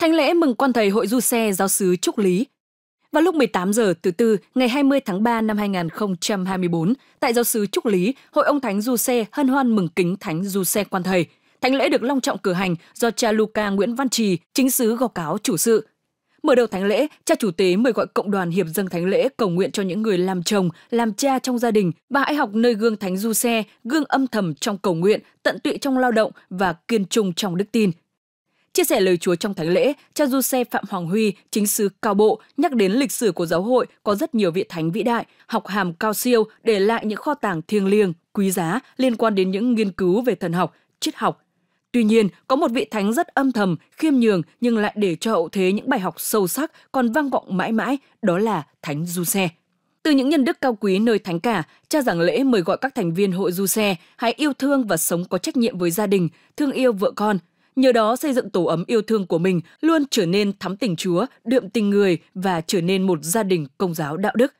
Thánh lễ mừng quan thầy hội du xe giáo sứ Trúc Lý. Vào lúc 18 giờ thứ tư ngày 20 tháng 3 năm 2024, tại giáo sứ Trúc Lý, Hội ông Thánh Du Xe hân hoan mừng kính Thánh Du Xe quan thầy. Thánh lễ được long trọng cử hành do cha Luca Nguyễn Văn Trì, chính sứ gò cáo chủ sự. Mở đầu thánh lễ, cha chủ tế mời gọi cộng đoàn hiệp dâng thánh lễ cầu nguyện cho những người làm chồng, làm cha trong gia đình và hãy học nơi gương thánh du xe, gương âm thầm trong cầu nguyện, tận tụy trong lao động và kiên trung trong đức tin – Chia sẻ lời Chúa trong thánh lễ, cha du xe Phạm Hoàng Huy, chính sứ cao bộ, nhắc đến lịch sử của giáo hội có rất nhiều vị thánh vĩ đại, học hàm cao siêu để lại những kho tàng thiêng liêng, quý giá liên quan đến những nghiên cứu về thần học, triết học, Tuy nhiên, có một vị thánh rất âm thầm, khiêm nhường nhưng lại để cho hậu thế những bài học sâu sắc còn vang vọng mãi mãi, đó là Thánh Du Xe. Từ những nhân đức cao quý nơi thánh cả, cha giảng lễ mời gọi các thành viên hội Du Xe hãy yêu thương và sống có trách nhiệm với gia đình, thương yêu vợ con, Nhờ đó xây dựng tổ ấm yêu thương của mình luôn trở nên thắm tình Chúa, đượm tình người và trở nên một gia đình công giáo đạo đức.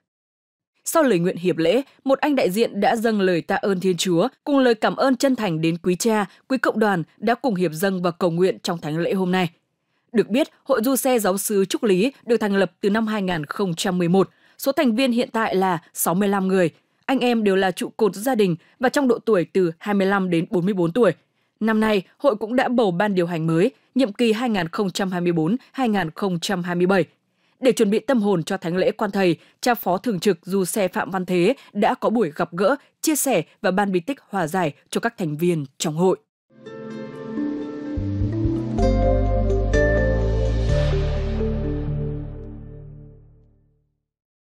Sau lời nguyện hiệp lễ, một anh đại diện đã dâng lời tạ ơn Thiên Chúa cùng lời cảm ơn chân thành đến quý cha, quý cộng đoàn đã cùng hiệp dâng và cầu nguyện trong thánh lễ hôm nay. Được biết, Hội Du Xe Giáo sứ Trúc Lý được thành lập từ năm 2011. Số thành viên hiện tại là 65 người. Anh em đều là trụ cột gia đình và trong độ tuổi từ 25 đến 44 tuổi – Năm nay, hội cũng đã bầu ban điều hành mới, nhiệm kỳ 2024-2027. Để chuẩn bị tâm hồn cho thánh lễ quan thầy, cha phó thường trực du xe Phạm Văn Thế đã có buổi gặp gỡ, chia sẻ và ban bí tích hòa giải cho các thành viên trong hội.